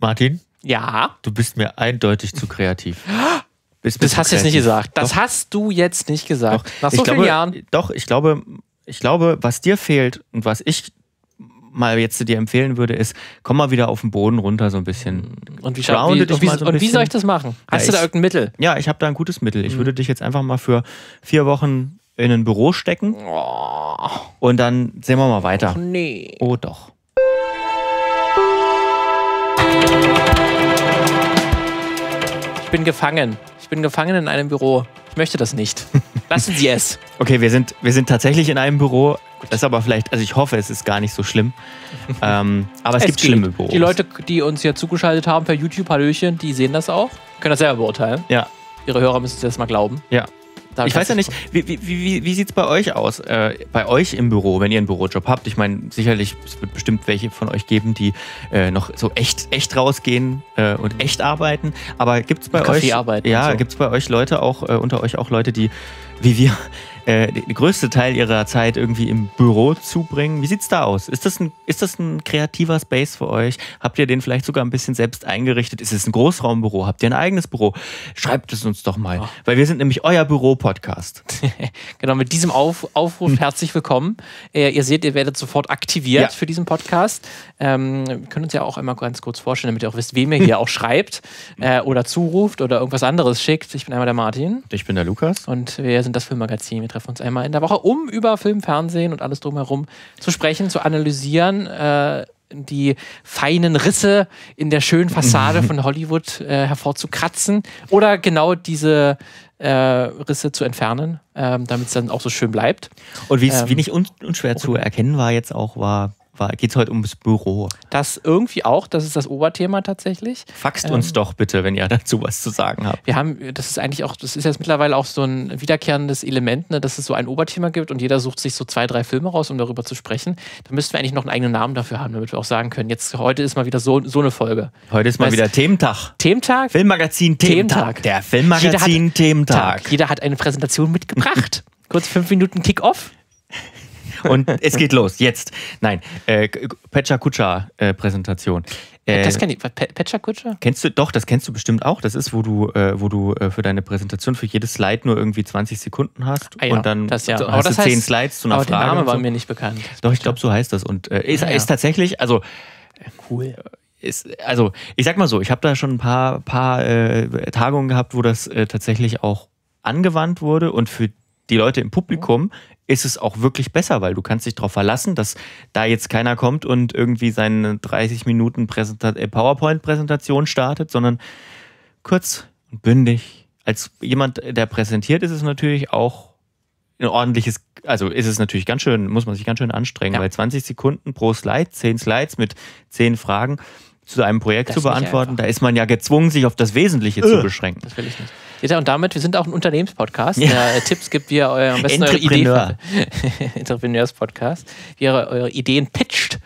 Martin? Ja. Du bist mir eindeutig zu kreativ. Bist, das hast du jetzt nicht gesagt. Das doch. hast du jetzt nicht gesagt. Doch. Nach so ich vielen glaube, Jahren. Doch, ich glaube, ich glaube, was dir fehlt und was ich mal jetzt dir empfehlen würde, ist, komm mal wieder auf den Boden runter so ein bisschen. Mm. Und wie, wie, dich wie, so und wie soll ich das machen? Hast ja, du da irgendein Mittel? Ja, ich habe da ein gutes Mittel. Ich mhm. würde dich jetzt einfach mal für vier Wochen in ein Büro stecken. Oh. Und dann sehen wir mal weiter. Oh, nee. Oh doch. bin gefangen. Ich bin gefangen in einem Büro. Ich möchte das nicht. Lassen Sie es. okay, wir sind, wir sind tatsächlich in einem Büro. Das ist aber vielleicht, also ich hoffe, es ist gar nicht so schlimm. ähm, aber es, es gibt geht. schlimme Büros. Die Leute, die uns hier zugeschaltet haben per YouTube, Hallöchen, die sehen das auch. Können das selber beurteilen. Ja. Ihre Hörer müssen es erstmal glauben. Ja ich weiß ja nicht, wie, wie, wie, wie sieht es bei euch aus, äh, bei euch im Büro, wenn ihr einen Bürojob habt? Ich meine, sicherlich, es wird bestimmt welche von euch geben, die äh, noch so echt, echt rausgehen äh, und echt arbeiten. Aber gibt es bei euch. Arbeiten ja, so. gibt es bei euch Leute auch, äh, unter euch auch Leute, die wie wir äh, den größten Teil ihrer Zeit irgendwie im Büro zubringen. Wie sieht es da aus? Ist das, ein, ist das ein kreativer Space für euch? Habt ihr den vielleicht sogar ein bisschen selbst eingerichtet? Ist es ein Großraumbüro? Habt ihr ein eigenes Büro? Schreibt es uns doch mal, oh. weil wir sind nämlich euer Büro-Podcast. genau, mit diesem Auf Aufruf hm. herzlich willkommen. Äh, ihr seht, ihr werdet sofort aktiviert ja. für diesen Podcast. Ähm, wir können uns ja auch einmal ganz kurz vorstellen, damit ihr auch wisst, wem ihr hier auch schreibt hm. äh, oder zuruft oder irgendwas anderes schickt. Ich bin einmal der Martin. Ich bin der Lukas. Und wir sind das Filmmagazin. Wir treffen treffen uns einmal in der Woche, um über Film, Fernsehen und alles drumherum zu sprechen, zu analysieren. Äh, die feinen Risse in der schönen Fassade von Hollywood äh, hervorzukratzen oder genau diese äh, Risse zu entfernen, ähm, damit es dann auch so schön bleibt. Und wie ähm, nicht un unschwer zu erkennen war, jetzt auch war geht es heute ums Büro. Das irgendwie auch, das ist das Oberthema tatsächlich. Faxt ähm, uns doch bitte, wenn ihr dazu was zu sagen habt. Wir haben, das ist eigentlich auch, das ist jetzt mittlerweile auch so ein wiederkehrendes Element, ne, dass es so ein Oberthema gibt und jeder sucht sich so zwei, drei Filme raus, um darüber zu sprechen. Da müssten wir eigentlich noch einen eigenen Namen dafür haben, damit wir auch sagen können, jetzt heute ist mal wieder so, so eine Folge. Heute ist mal weißt, wieder Thementag. Thementag? Filmmagazin Thementag. Thementag. Der Filmmagazin jeder hat, Thementag. Tag. Jeder hat eine Präsentation mitgebracht. Kurz fünf Minuten Kick-Off. Und es geht los, jetzt. Nein, äh, Pecha Kutscha-Präsentation. Äh, äh, das äh, kenne ich. Pecha Kutscher? Kennst du, doch, das kennst du bestimmt auch. Das ist, wo du, äh, wo du äh, für deine Präsentation für jedes Slide nur irgendwie 20 Sekunden hast. Ah, ja, und dann das, ja. hast aber du 10 heißt, Slides zu einer aber Frage. Der Name war mir nicht bekannt. Doch, ich glaube, so heißt das. Und äh, ist, ah ja, ist tatsächlich, also. Cool. Ist, also, ich sag mal so, ich habe da schon ein paar, paar Tagungen gehabt, wo das tatsächlich auch angewandt wurde und für die Leute im Publikum, mhm. ist es auch wirklich besser, weil du kannst dich darauf verlassen, dass da jetzt keiner kommt und irgendwie seine 30 Minuten äh, PowerPoint-Präsentation startet, sondern kurz und bündig. Als jemand, der präsentiert, ist es natürlich auch ein ordentliches, also ist es natürlich ganz schön, muss man sich ganz schön anstrengen, ja. weil 20 Sekunden pro Slide, 10 Slides mit 10 Fragen, zu einem Projekt das zu beantworten. Da ist man ja gezwungen, sich auf das Wesentliche zu äh. beschränken. Das will ich nicht. Ja, und damit, wir sind auch ein Unternehmenspodcast, ja. der äh, Tipps gibt, wie ihr euer, am besten eure Ideen, Entrepreneurs-Podcast, wie ihr eure Ideen pitcht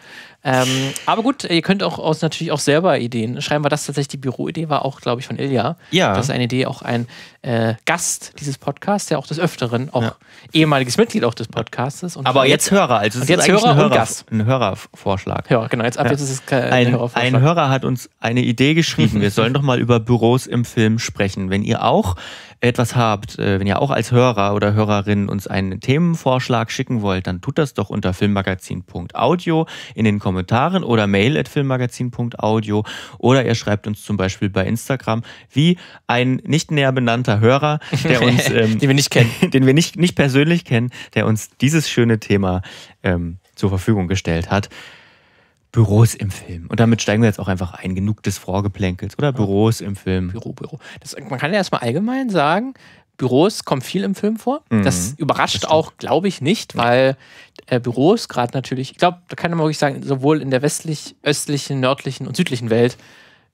ähm, aber gut, ihr könnt auch aus natürlich auch selber Ideen schreiben, weil das tatsächlich die Büroidee war, auch, glaube ich, von Ilja. Ja. Das ist eine Idee, auch ein äh, Gast dieses Podcasts, der auch des Öfteren, auch ja. ehemaliges Mitglied auch des Podcastes. aber halt jetzt, Hörer, also es ist jetzt Hörer ein Hörer, und Gast. Ein Hörervorschlag. Ja, genau, jetzt ab ja. ist es kein ein, Hörervorschlag. Ein Hörer hat uns eine Idee geschrieben, wir sollen doch mal über Büros im Film sprechen. Wenn ihr auch etwas habt, äh, wenn ihr auch als Hörer oder Hörerin uns einen Themenvorschlag schicken wollt, dann tut das doch unter filmmagazin.audio in den Kommentaren oder mail at filmmagazin.audio oder ihr schreibt uns zum Beispiel bei Instagram wie ein nicht näher benannter Hörer, der uns, ähm, den wir nicht kennen, den wir nicht, nicht persönlich kennen, der uns dieses schöne Thema ähm, zur Verfügung gestellt hat. Büros im Film. Und damit steigen wir jetzt auch einfach ein. Genug des Vorgeplänkels, oder? Büros im Film. Büro, Büro. Das, man kann ja erstmal allgemein sagen, Büros kommen viel im Film vor. Mhm. Das überrascht das auch, glaube ich, nicht, weil äh, Büros gerade natürlich, ich glaube, da kann man wirklich sagen, sowohl in der westlich, östlichen, nördlichen und südlichen Welt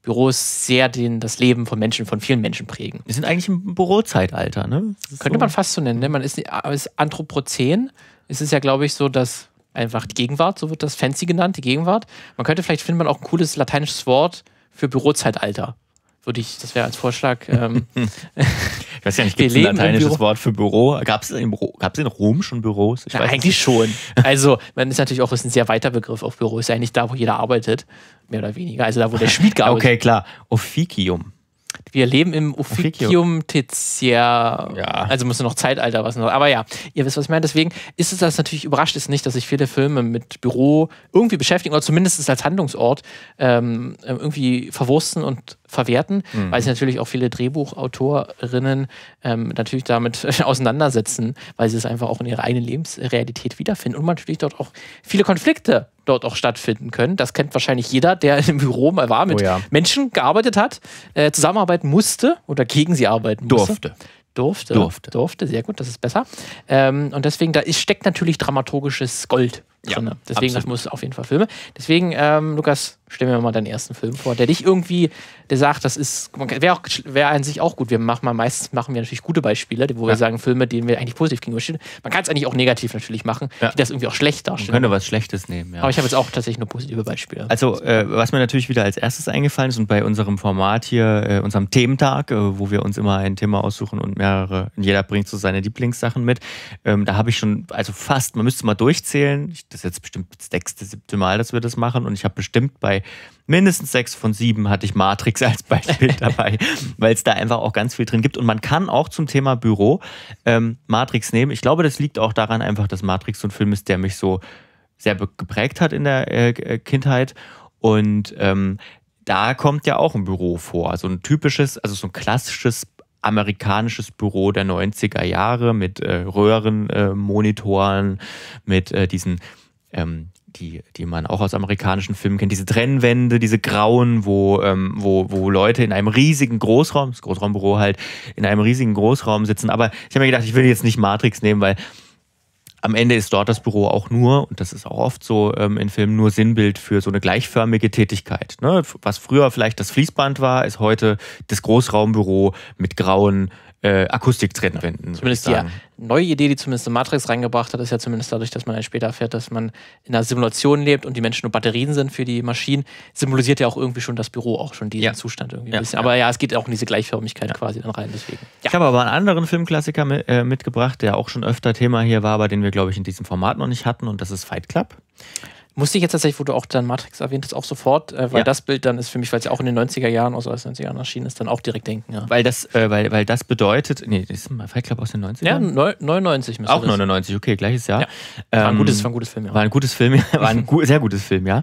Büros sehr den, das Leben von Menschen, von vielen Menschen prägen. Wir sind eigentlich im Bürozeitalter, ne? Könnte so. man fast so nennen, ne? Man ist, äh, ist Anthropozän. Es ist ja, glaube ich, so, dass einfach die Gegenwart, so wird das fancy genannt, die Gegenwart. Man könnte vielleicht finden man auch ein cooles lateinisches Wort für Bürozeitalter. Würde ich, das wäre als Vorschlag. Ähm, ich weiß ja nicht, gibt es ein lateinisches Wort für Büro? Gab es in, in, Rom schon Büros? Na, eigentlich nicht. schon. Also, man ist natürlich auch ist ein sehr weiter Begriff auf Büro. Ist ja eigentlich da, wo jeder arbeitet, mehr oder weniger. Also da, wo der Schmied gearbeitet Okay, klar. Officium. Wir leben im Officium Tizia. Ja. Also muss noch Zeitalter was noch. Aber ja, ihr wisst, was ich meine. Deswegen ist es das natürlich überrascht ist nicht, dass sich viele Filme mit Büro irgendwie beschäftigen oder zumindest als Handlungsort ähm, irgendwie verwursten und verwerten, mhm. weil sich natürlich auch viele Drehbuchautorinnen ähm, natürlich damit auseinandersetzen, weil sie es einfach auch in ihrer eigenen Lebensrealität wiederfinden und natürlich dort auch viele Konflikte dort auch stattfinden können. Das kennt wahrscheinlich jeder, der im Büro mal war, mit oh ja. Menschen gearbeitet hat, äh, zusammenarbeiten musste oder gegen sie arbeiten musste. Durfte. Durfte. Durfte. Durfte, sehr gut, das ist besser. Ähm, und deswegen, da steckt natürlich dramaturgisches Gold drin. Ja, deswegen, absolut. das muss auf jeden Fall Filme. Deswegen, ähm, Lukas, stell mir mal deinen ersten Film vor, der dich irgendwie, der sagt, das ist, wäre auch, wäre an sich auch gut. Wir machen mal, meistens machen wir natürlich gute Beispiele, wo wir sagen, Filme, denen wir eigentlich positiv gegenüberstehen. Man kann es eigentlich auch negativ natürlich machen, ja. die das irgendwie auch schlecht darstellen. Man könnte was Schlechtes nehmen, ja. Aber ich habe jetzt auch tatsächlich nur positive Beispiele. Also, äh, was mir natürlich wieder als erstes eingefallen ist und bei unserem Format hier, äh, unserem Thementag, äh, wo wir uns immer ein Thema aussuchen und mehrere, jeder bringt so seine Lieblingssachen mit, ähm, da habe ich schon, also fast, man müsste mal durchzählen, das ist jetzt bestimmt das sechste, siebte Mal, dass wir das machen und ich habe bestimmt bei mindestens sechs von sieben hatte ich Matrix als Beispiel dabei, weil es da einfach auch ganz viel drin gibt. Und man kann auch zum Thema Büro ähm, Matrix nehmen. Ich glaube, das liegt auch daran einfach, dass Matrix so ein Film ist, der mich so sehr geprägt hat in der äh, äh, Kindheit. Und ähm, da kommt ja auch ein Büro vor. So also ein typisches, also so ein klassisches amerikanisches Büro der 90er Jahre mit äh, Röhrenmonitoren, äh, mit äh, diesen ähm, die, die man auch aus amerikanischen Filmen kennt, diese Trennwände, diese grauen, wo, ähm, wo, wo Leute in einem riesigen Großraum, das Großraumbüro halt, in einem riesigen Großraum sitzen. Aber ich habe mir gedacht, ich will jetzt nicht Matrix nehmen, weil am Ende ist dort das Büro auch nur, und das ist auch oft so ähm, in Filmen, nur Sinnbild für so eine gleichförmige Tätigkeit. Ne? Was früher vielleicht das Fließband war, ist heute das Großraumbüro mit grauen äh, Akustiktrend wenden. Zumindest die neue Idee, die zumindest in Matrix reingebracht hat, ist ja zumindest dadurch, dass man dann später erfährt, dass man in einer Simulation lebt und die Menschen nur Batterien sind für die Maschinen, symbolisiert ja auch irgendwie schon das Büro auch schon diesen ja. Zustand irgendwie ja, ein bisschen. Aber ja. es geht auch in diese Gleichförmigkeit quasi dann rein, deswegen. Ich habe aber einen anderen Filmklassiker mit, äh, mitgebracht, der auch schon öfter Thema hier war, aber den wir, glaube ich, in diesem Format noch nicht hatten und das ist Fight Club. Musste ich jetzt tatsächlich, wo du auch dann Matrix erwähnt hast, auch sofort, äh, weil ja. das Bild dann ist für mich, weil es ja auch in den 90er Jahren, also als 90er Jahren erschienen ist, dann auch direkt denken. Ja. Weil, das, äh, weil, weil das bedeutet, nee, das ist ein Fight Club aus den 90ern? Ja, 99 Auch 99, okay, gleiches Jahr. Ja. War, ein ähm, gutes, war ein gutes Film, ja. War ein gutes Film, war ein gu sehr gutes Film, ja.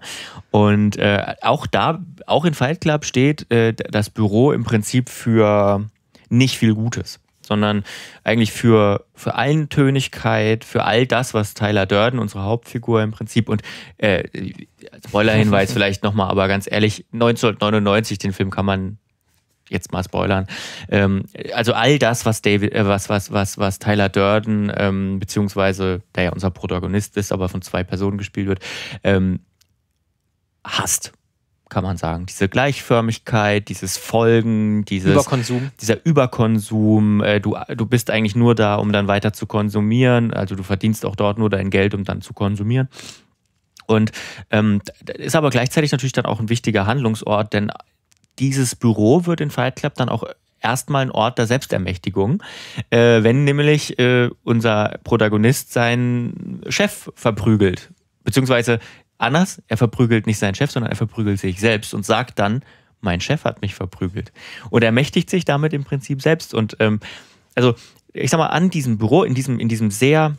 Und äh, auch da, auch in Fight Club steht äh, das Büro im Prinzip für nicht viel Gutes sondern eigentlich für, für Eintönigkeit, für all das, was Tyler Durden, unsere Hauptfigur im Prinzip, und äh, Spoiler-Hinweis vielleicht nochmal, aber ganz ehrlich, 1999, den Film kann man jetzt mal spoilern. Ähm, also all das, was David, äh, was, was, was, was Tyler Durden, ähm, beziehungsweise, der ja unser Protagonist ist, aber von zwei Personen gespielt wird, ähm, hasst kann man sagen. Diese Gleichförmigkeit, dieses Folgen, dieses Überkonsum. dieser Überkonsum. Äh, du, du bist eigentlich nur da, um dann weiter zu konsumieren. Also du verdienst auch dort nur dein Geld, um dann zu konsumieren. Und ähm, ist aber gleichzeitig natürlich dann auch ein wichtiger Handlungsort, denn dieses Büro wird in Fight Club dann auch erstmal ein Ort der Selbstermächtigung, äh, wenn nämlich äh, unser Protagonist seinen Chef verprügelt beziehungsweise Anders, er verprügelt nicht seinen Chef, sondern er verprügelt sich selbst und sagt dann, mein Chef hat mich verprügelt. Und er mächtigt sich damit im Prinzip selbst. Und ähm, also, ich sag mal, an diesem Büro, in diesem, in diesem sehr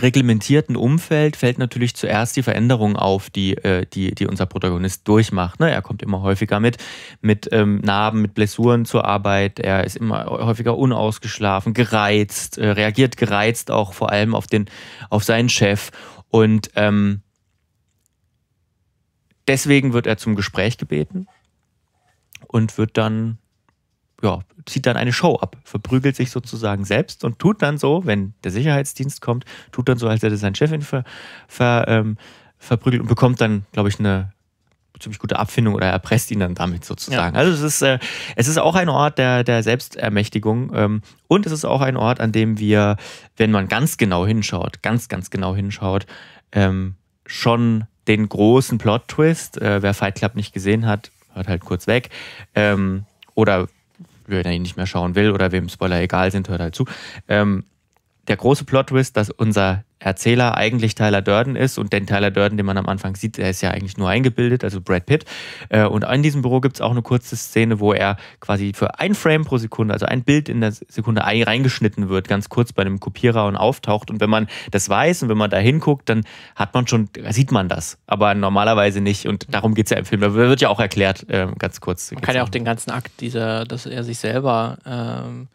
reglementierten Umfeld fällt natürlich zuerst die Veränderung auf, die, äh, die, die unser Protagonist durchmacht. Ne? Er kommt immer häufiger mit, mit ähm, Narben, mit Blessuren zur Arbeit, er ist immer häufiger unausgeschlafen, gereizt, äh, reagiert gereizt auch vor allem auf, den, auf seinen Chef. Und ähm, deswegen wird er zum Gespräch gebeten und wird dann, ja, zieht dann eine Show ab, verprügelt sich sozusagen selbst und tut dann so, wenn der Sicherheitsdienst kommt, tut dann so, als hätte sein Chefin ver, ver, ähm, verprügelt und bekommt dann, glaube ich, eine ziemlich gute Abfindung oder erpresst ihn dann damit sozusagen. Ja. Also es ist, äh, es ist auch ein Ort der, der Selbstermächtigung ähm, und es ist auch ein Ort, an dem wir, wenn man ganz genau hinschaut, ganz, ganz genau hinschaut, ähm, schon den großen Plot-Twist. Äh, wer Fight Club nicht gesehen hat, hört halt kurz weg. Ähm, oder wer ihn nicht mehr schauen will oder wem Spoiler egal sind, hört halt zu. Ähm, der große Plot-Twist, dass unser Erzähler eigentlich Tyler Durden ist und den Tyler Durden, den man am Anfang sieht, der ist ja eigentlich nur eingebildet, also Brad Pitt. Äh, und in diesem Büro gibt es auch eine kurze Szene, wo er quasi für ein Frame pro Sekunde, also ein Bild in der Sekunde reingeschnitten wird, ganz kurz bei einem Kopierer und auftaucht. Und wenn man das weiß und wenn man da hinguckt, dann hat man schon, sieht man das, aber normalerweise nicht. Und darum geht es ja im Film. Da wird ja auch erklärt, äh, ganz kurz. Man kann ja auch den ganzen Akt dieser, dass er sich selber ähm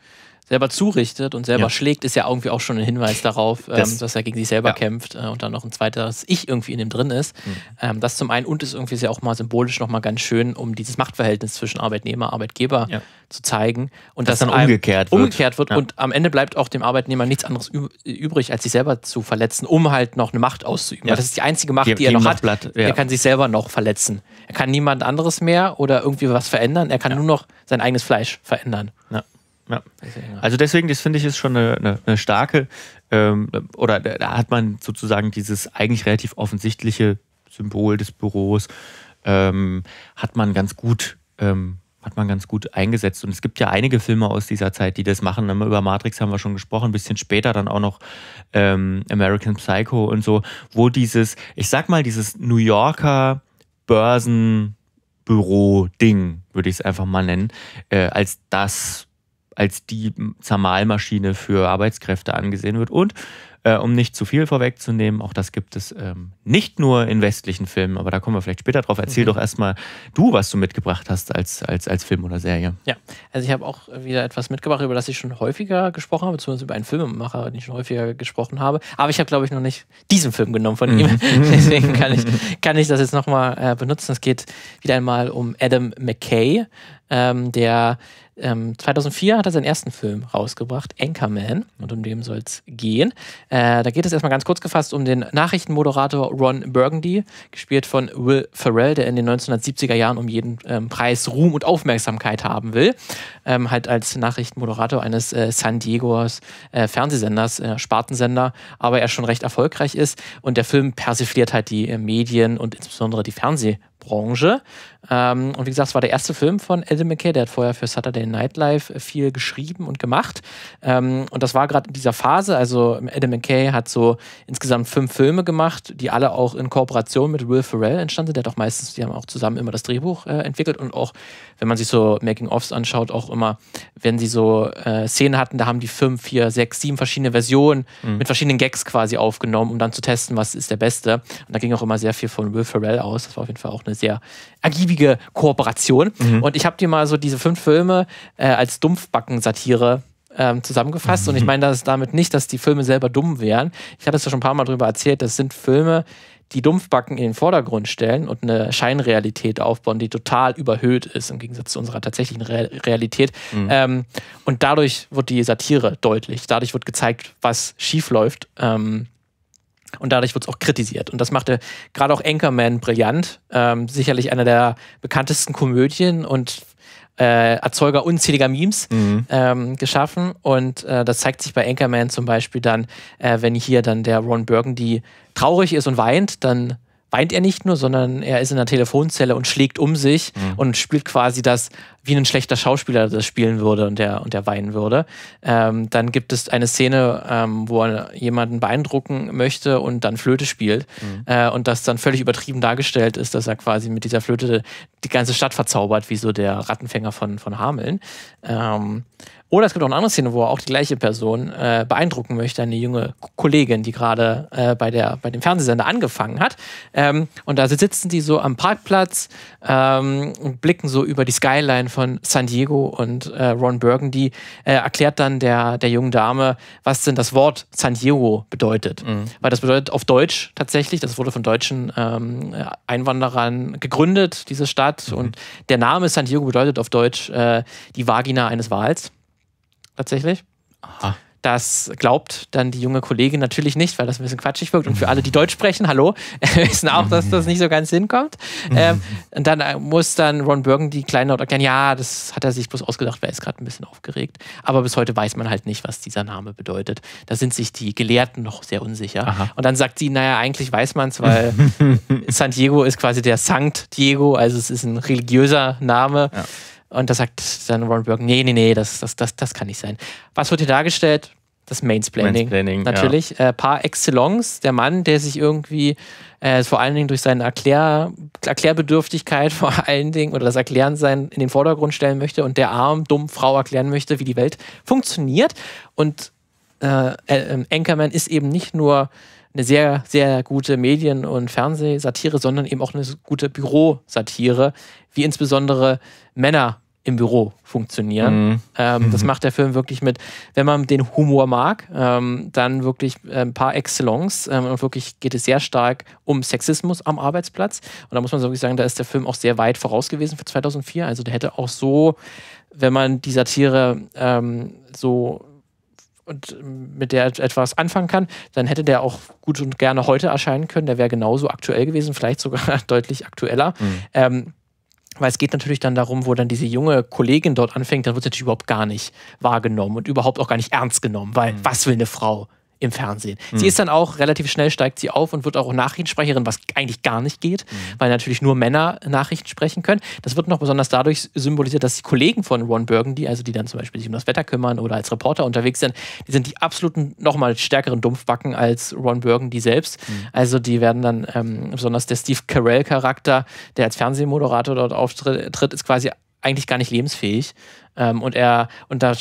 selber zurichtet und selber ja. schlägt, ist ja irgendwie auch schon ein Hinweis darauf, ähm, das, ähm, dass er gegen sich selber ja. kämpft äh, und dann noch ein zweites Ich irgendwie in ihm drin ist. Mhm. Ähm, das zum einen und ist irgendwie ist ja auch mal symbolisch nochmal ganz schön, um dieses Machtverhältnis zwischen Arbeitnehmer, Arbeitgeber ja. zu zeigen und dass das dann umgekehrt wird. Umgekehrt wird und am Ende bleibt auch dem Arbeitnehmer nichts anderes übrig, als sich selber zu verletzen, um halt noch eine Macht auszuüben. Das ist die einzige Macht, die, die er noch hat. Blatt, er kann sich selber noch verletzen. Er kann niemand anderes mehr oder irgendwie was verändern. Er kann nur noch sein eigenes Fleisch verändern. Ja. Ja. Also deswegen, das finde ich ist schon eine, eine, eine starke, ähm, oder da hat man sozusagen dieses eigentlich relativ offensichtliche Symbol des Büros, ähm, hat man ganz gut ähm, hat man ganz gut eingesetzt. Und es gibt ja einige Filme aus dieser Zeit, die das machen. Über Matrix haben wir schon gesprochen, ein bisschen später dann auch noch ähm, American Psycho und so, wo dieses, ich sag mal, dieses New Yorker Börsenbüro-Ding, würde ich es einfach mal nennen, äh, als das als die Zermalmaschine für Arbeitskräfte angesehen wird. Und äh, um nicht zu viel vorwegzunehmen, auch das gibt es ähm, nicht nur in westlichen Filmen, aber da kommen wir vielleicht später drauf. Erzähl mhm. doch erstmal du, was du mitgebracht hast als, als, als Film oder Serie. Ja, also ich habe auch wieder etwas mitgebracht, über das ich schon häufiger gesprochen habe, beziehungsweise über einen Filmemacher, den ich schon häufiger gesprochen habe. Aber ich habe, glaube ich, noch nicht diesen Film genommen von ihm. Mhm. Deswegen kann ich, kann ich das jetzt nochmal äh, benutzen. Es geht wieder einmal um Adam McKay, ähm, der ähm, 2004 hat er seinen ersten Film rausgebracht, Anchorman, und um den soll es gehen. Äh, da geht es erstmal ganz kurz gefasst um den Nachrichtenmoderator Ron Burgundy, gespielt von Will Ferrell, der in den 1970er Jahren um jeden ähm, Preis Ruhm und Aufmerksamkeit haben will. Ähm, halt als Nachrichtenmoderator eines äh, San Diegos äh, Fernsehsenders, äh, Spartensender, aber er schon recht erfolgreich ist. Und der Film persifliert halt die äh, Medien und insbesondere die Fernsehbranche. Ähm, und wie gesagt, es war der erste Film von Adam McKay, der hat vorher für Saturday Night Live viel geschrieben und gemacht. Ähm, und das war gerade in dieser Phase. Also Adam McKay hat so insgesamt fünf Filme gemacht, die alle auch in Kooperation mit Will Ferrell entstanden. sind. Der hat auch meistens, die haben auch zusammen immer das Drehbuch äh, entwickelt und auch, wenn man sich so Making-ofs anschaut, auch immer, wenn sie so äh, Szenen hatten, da haben die fünf, vier, sechs, sieben verschiedene Versionen mhm. mit verschiedenen Gags quasi aufgenommen, um dann zu testen, was ist der beste. Und da ging auch immer sehr viel von Will Ferrell aus. Das war auf jeden Fall auch eine sehr agile ewige Kooperation. Mhm. Und ich habe dir mal so diese fünf Filme äh, als Dumpfbacken-Satire ähm, zusammengefasst. Mhm. Und ich mhm. meine das damit nicht, dass die Filme selber dumm wären. Ich hatte es ja schon ein paar Mal darüber erzählt, das sind Filme, die Dumpfbacken in den Vordergrund stellen und eine Scheinrealität aufbauen, die total überhöht ist im Gegensatz zu unserer tatsächlichen Re Realität. Mhm. Ähm, und dadurch wird die Satire deutlich. Dadurch wird gezeigt, was schiefläuft. Ähm, und dadurch wird es auch kritisiert. Und das machte gerade auch Anchorman brillant. Ähm, sicherlich einer der bekanntesten Komödien und äh, Erzeuger unzähliger Memes mhm. ähm, geschaffen. Und äh, das zeigt sich bei Anchorman zum Beispiel dann, äh, wenn hier dann der Ron Burgundy traurig ist und weint, dann weint er nicht nur, sondern er ist in der Telefonzelle und schlägt um sich mhm. und spielt quasi das, wie ein schlechter Schauspieler das spielen würde und der, und der weinen würde. Ähm, dann gibt es eine Szene, ähm, wo er jemanden beeindrucken möchte und dann Flöte spielt mhm. äh, und das dann völlig übertrieben dargestellt ist, dass er quasi mit dieser Flöte die ganze Stadt verzaubert, wie so der Rattenfänger von, von Hameln. Ähm, oder es gibt auch eine andere Szene, wo er auch die gleiche Person äh, beeindrucken möchte, eine junge Kollegin, die gerade äh, bei, der, bei dem Fernsehsender angefangen hat. Ähm, und da sitzen die so am Parkplatz ähm, und blicken so über die Skyline von San Diego und äh, Ron Burgundy äh, erklärt dann der, der jungen Dame, was denn das Wort San Diego bedeutet. Mhm. Weil das bedeutet auf Deutsch tatsächlich, das wurde von deutschen ähm, Einwanderern gegründet, diese Stadt. Mhm. Und der Name San Diego bedeutet auf Deutsch äh, die Vagina eines Wals tatsächlich. Aha. Das glaubt dann die junge Kollegin natürlich nicht, weil das ein bisschen quatschig wirkt. Und für alle, die Deutsch sprechen, hallo, wissen auch, dass das nicht so ganz hinkommt. Ähm, und dann äh, muss dann Ron Burgundy kleinlaut erklären, ja, das hat er sich bloß ausgedacht, weil er ist gerade ein bisschen aufgeregt. Aber bis heute weiß man halt nicht, was dieser Name bedeutet. Da sind sich die Gelehrten noch sehr unsicher. Aha. Und dann sagt sie, naja, eigentlich weiß man es, weil San Diego ist quasi der Sankt Diego, also es ist ein religiöser Name. Ja und da sagt dann Ron Burke, nee, nee, nee, das, das, das, das kann nicht sein. Was wird hier dargestellt? Das Mainsplaining. Mainsplaining natürlich. Ja. Äh, par excellence, der Mann, der sich irgendwie äh, vor allen Dingen durch seine Erklär Erklärbedürftigkeit vor allen Dingen oder das Erklären sein in den Vordergrund stellen möchte und der arm, dummen Frau erklären möchte, wie die Welt funktioniert. Und äh, äh Anchorman ist eben nicht nur eine sehr, sehr gute Medien- und Fernsehsatire, sondern eben auch eine gute Bürosatire, wie insbesondere Männer im Büro funktionieren. Mhm. Ähm, das mhm. macht der Film wirklich mit, wenn man den Humor mag, ähm, dann wirklich äh, ein paar Excellence ähm, und wirklich geht es sehr stark um Sexismus am Arbeitsplatz. Und da muss man wirklich sagen, da ist der Film auch sehr weit voraus gewesen für 2004. Also der hätte auch so, wenn man die Satire ähm, so und ähm, mit der etwas anfangen kann, dann hätte der auch gut und gerne heute erscheinen können. Der wäre genauso aktuell gewesen, vielleicht sogar deutlich aktueller. Mhm. Ähm, weil es geht natürlich dann darum, wo dann diese junge Kollegin dort anfängt, dann wird es natürlich überhaupt gar nicht wahrgenommen und überhaupt auch gar nicht ernst genommen, weil mhm. was will eine Frau? im Fernsehen. Mhm. Sie hm. ist dann auch relativ schnell steigt sie auf und wird auch Nachrichtensprecherin, was eigentlich gar nicht geht, mhm. weil natürlich nur Männer Nachrichten sprechen können. Das wird noch besonders dadurch symbolisiert, dass die Kollegen von Ron Burgundy, also die dann zum Beispiel sich um das Wetter kümmern oder als Reporter unterwegs sind, die sind die absoluten nochmal stärkeren Dumpfbacken als Ron Burgundy selbst. Mhm. Also die werden dann ähm, besonders der Steve Carell-Charakter, der als Fernsehmoderator dort auftritt, ist quasi eigentlich gar nicht lebensfähig. Ähm, und er, und da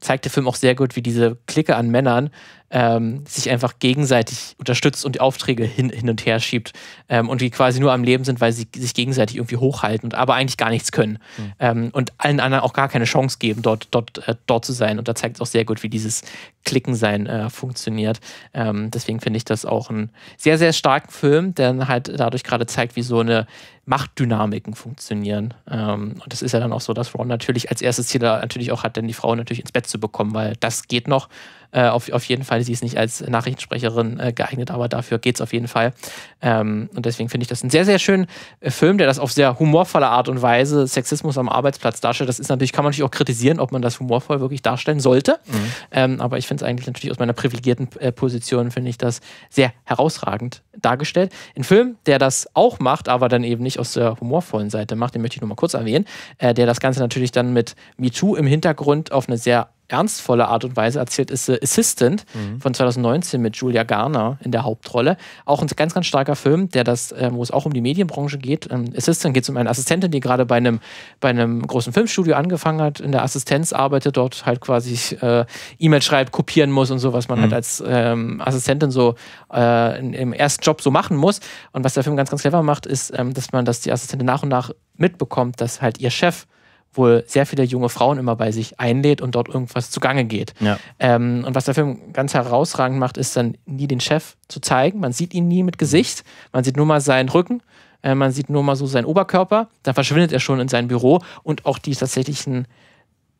zeigt der Film auch sehr gut, wie diese Clique an Männern ähm, sich einfach gegenseitig unterstützt und die Aufträge hin, hin und her schiebt ähm, und die quasi nur am Leben sind, weil sie sich gegenseitig irgendwie hochhalten und aber eigentlich gar nichts können mhm. ähm, und allen anderen auch gar keine Chance geben, dort, dort, äh, dort zu sein. Und da zeigt es auch sehr gut, wie dieses Klickensein äh, funktioniert. Ähm, deswegen finde ich das auch einen sehr, sehr starken Film, der halt dadurch gerade zeigt, wie so eine Machtdynamiken funktionieren. Ähm, und das ist ja dann auch so, dass Ron natürlich als erstes Ziel natürlich auch hat, dann die Frau natürlich ins Bett zu bekommen, weil das geht noch. Äh, auf, auf jeden Fall, sie ist nicht als Nachrichtensprecherin äh, geeignet, aber dafür geht es auf jeden Fall. Ähm, und deswegen finde ich das einen sehr, sehr schönen äh, Film, der das auf sehr humorvolle Art und Weise Sexismus am Arbeitsplatz darstellt. Das ist natürlich, kann man natürlich auch kritisieren, ob man das humorvoll wirklich darstellen sollte. Mhm. Ähm, aber ich finde es eigentlich natürlich aus meiner privilegierten äh, Position, finde ich das sehr herausragend dargestellt. Ein Film, der das auch macht, aber dann eben nicht aus der humorvollen Seite macht, den möchte ich nur mal kurz erwähnen, äh, der das Ganze natürlich dann mit MeToo im Hintergrund auf eine sehr ernstvolle Art und Weise erzählt, ist The Assistant mhm. von 2019 mit Julia Garner in der Hauptrolle. Auch ein ganz, ganz starker Film, der das, äh, wo es auch um die Medienbranche geht. Ähm, Assistant geht es um eine Assistentin, die gerade bei einem, bei großen Filmstudio angefangen hat, in der Assistenz arbeitet, dort halt quasi äh, E-Mail schreibt, kopieren muss und so, was man halt mhm. halt als ähm, Assistentin so äh, im Erstjob so machen muss. Und was der Film ganz, ganz clever macht, ist, ähm, dass man, dass die Assistentin nach und nach mitbekommt, dass halt ihr Chef wohl sehr viele junge Frauen immer bei sich einlädt und dort irgendwas zugange geht. Ja. Ähm, und was der Film ganz herausragend macht, ist dann nie den Chef zu zeigen. Man sieht ihn nie mit Gesicht, man sieht nur mal seinen Rücken, äh, man sieht nur mal so seinen Oberkörper, dann verschwindet er schon in sein Büro und auch die tatsächlichen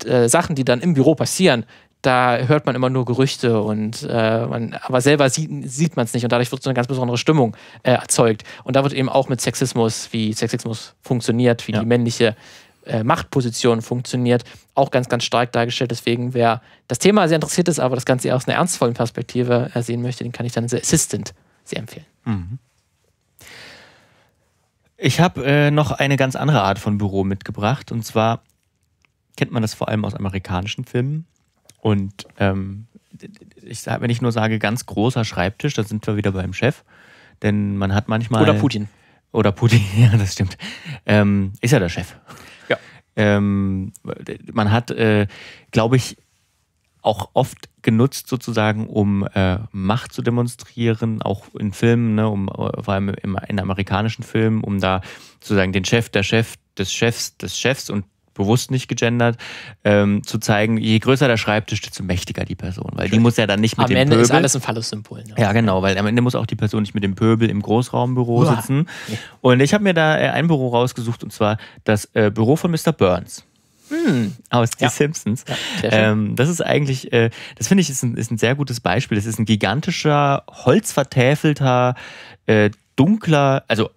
äh, Sachen, die dann im Büro passieren, da hört man immer nur Gerüchte und äh, man, aber selber sieht, sieht man es nicht und dadurch wird so eine ganz besondere Stimmung äh, erzeugt. Und da wird eben auch mit Sexismus, wie Sexismus funktioniert, wie ja. die männliche äh, Machtpositionen funktioniert, auch ganz, ganz stark dargestellt. Deswegen, wer das Thema sehr interessiert ist, aber das Ganze eher aus einer ernstvollen Perspektive äh, sehen möchte, den kann ich dann The Assistant sehr empfehlen. Mhm. Ich habe äh, noch eine ganz andere Art von Büro mitgebracht. Und zwar kennt man das vor allem aus amerikanischen Filmen. Und ähm, ich sag, wenn ich nur sage, ganz großer Schreibtisch, dann sind wir wieder beim Chef. Denn man hat manchmal. Oder Putin. Oder Putin, ja, das stimmt. Ähm, ist ja der Chef ähm, man hat, äh, glaube ich, auch oft genutzt sozusagen, um äh, Macht zu demonstrieren, auch in Filmen, ne, um, vor allem im, in amerikanischen Filmen, um da sozusagen den Chef der Chef des Chefs des Chefs und bewusst nicht gegendert, ähm, zu zeigen, je größer der Schreibtisch, desto mächtiger die Person. Weil Schön. die muss ja dann nicht mit am dem Ende Pöbel... Am Ende ist alles ein Phallus-Symbol. Ne? Ja, genau, weil am Ende muss auch die Person nicht mit dem Pöbel im Großraumbüro Uah. sitzen. Und ich habe mir da äh, ein Büro rausgesucht, und zwar das äh, Büro von Mr. Burns. Hm, aus ja. The Simpsons. Ja, ähm, das ist eigentlich, äh, das finde ich, ist ein, ist ein sehr gutes Beispiel. Das ist ein gigantischer, holzvertäfelter, äh, dunkler, also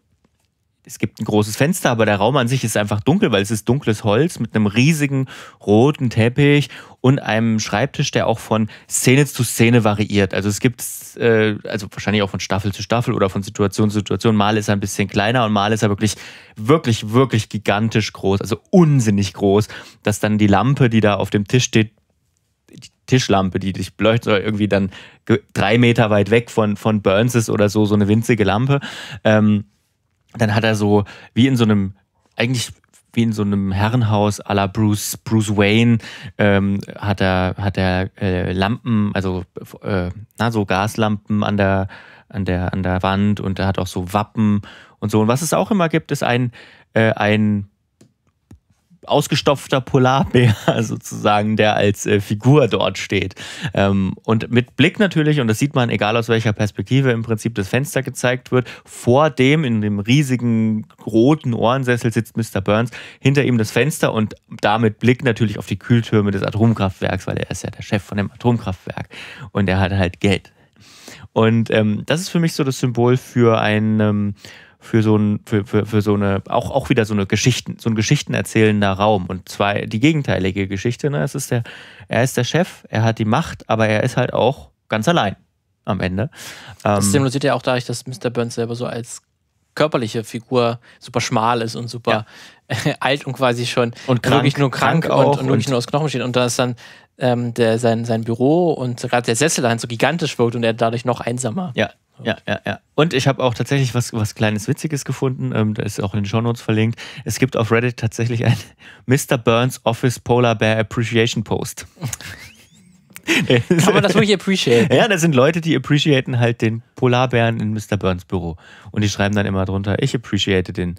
es gibt ein großes Fenster, aber der Raum an sich ist einfach dunkel, weil es ist dunkles Holz mit einem riesigen roten Teppich und einem Schreibtisch, der auch von Szene zu Szene variiert. Also es gibt, äh, also wahrscheinlich auch von Staffel zu Staffel oder von Situation zu Situation. Mal ist er ein bisschen kleiner und mal ist er wirklich, wirklich, wirklich gigantisch groß, also unsinnig groß, dass dann die Lampe, die da auf dem Tisch steht, die Tischlampe, die dich beleuchtet, oder irgendwie dann drei Meter weit weg von, von Burns ist oder so, so eine winzige Lampe. Ähm, dann hat er so, wie in so einem, eigentlich wie in so einem Herrenhaus à la Bruce, Bruce Wayne, ähm, hat er, hat er äh, Lampen, also äh, na, so Gaslampen an der, an, der, an der Wand und er hat auch so Wappen und so. Und was es auch immer gibt, ist ein, äh, ein ausgestopfter Polarbär sozusagen, der als äh, Figur dort steht. Ähm, und mit Blick natürlich, und das sieht man, egal aus welcher Perspektive im Prinzip das Fenster gezeigt wird, vor dem in dem riesigen roten Ohrensessel sitzt Mr. Burns, hinter ihm das Fenster und damit Blick natürlich auf die Kühltürme des Atomkraftwerks, weil er ist ja der Chef von dem Atomkraftwerk und er hat halt Geld. Und ähm, das ist für mich so das Symbol für ein ähm, für so ein, für, für, für so eine, auch, auch wieder so eine Geschichten, so ein geschichtenerzählender Raum. Und zwar die gegenteilige Geschichte, ne? Es ist der, er ist der Chef, er hat die Macht, aber er ist halt auch ganz allein am Ende. Das ähm, simuliert ja auch dadurch, dass Mr. Burns selber so als körperliche Figur super schmal ist und super ja. alt und quasi schon und krank, wirklich nur krank, krank und, und, wirklich und nur aus Knochen steht. Und da ist dann ähm, der, sein, sein Büro und gerade der Sessel dann so gigantisch wird und er dadurch noch einsamer. Ja, ja, ja, ja. Und ich habe auch tatsächlich was, was kleines Witziges gefunden. Ähm, da ist auch in den Shownotes verlinkt. Es gibt auf Reddit tatsächlich ein Mr. Burns Office Polar Bear Appreciation Post. Kann man das wirklich appreciaten? Ja, da sind Leute, die appreciaten halt den Polarbären in Mr. Burns Büro. Und die schreiben dann immer drunter, ich appreciate den.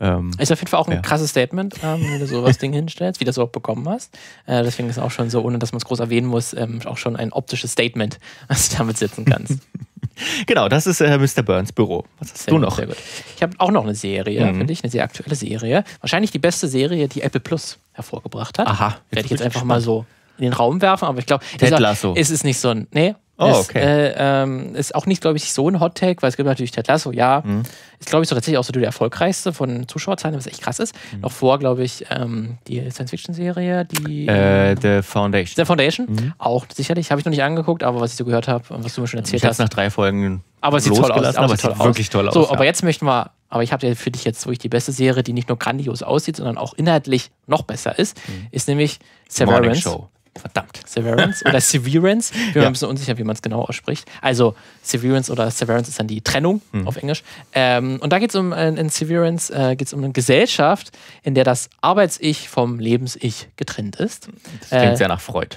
Ähm, ist auf jeden Fall auch ein ja. krasses Statement, ähm, wenn du sowas Ding hinstellst, wie das auch bekommen hast. Äh, deswegen ist auch schon so, ohne dass man es groß erwähnen muss, ähm, auch schon ein optisches Statement, was du damit setzen kannst. genau, das ist äh, Mr. Burns Büro. Was hast sehr du noch? Sehr Gut, ich habe auch noch eine Serie, mhm. finde ich, eine sehr aktuelle Serie. Wahrscheinlich die beste Serie, die Apple Plus hervorgebracht hat. Aha. Werde ich jetzt einfach spannend. mal so in den Raum werfen, aber ich glaube, es ist nicht so ein. Nee. Oh, ist, okay. Äh, ähm, ist auch nicht, glaube ich, so ein Hot tag weil es gibt natürlich Ted Lasso, ja. Mhm. Ist, glaube ich, so tatsächlich auch so der erfolgreichste von Zuschauerzahlen, was echt krass ist. Mhm. Noch vor, glaube ich, ähm, die Science-Fiction-Serie, die. Äh, The Foundation. The Foundation, mhm. auch sicherlich. Habe ich noch nicht angeguckt, aber was ich so gehört habe und was du mir schon erzählt ich hast. nach drei Folgen. Aber es sieht toll aus. Aber es sieht wirklich toll aus. So, ja. aber jetzt möchten wir aber ich habe ja für dich jetzt wirklich die beste Serie, die nicht nur grandios aussieht, sondern auch inhaltlich noch besser ist, mhm. ist nämlich Severance. Morning Show. Verdammt, Severance oder Severance. Ich bin ja. mir ein bisschen unsicher, wie man es genau ausspricht. Also Severance oder Severance ist dann die Trennung mhm. auf Englisch. Ähm, und da geht es um äh, in Severance äh, geht es um eine Gesellschaft, in der das Arbeits-Ich vom Lebens-Ich getrennt ist. Das klingt äh, sehr nach Freud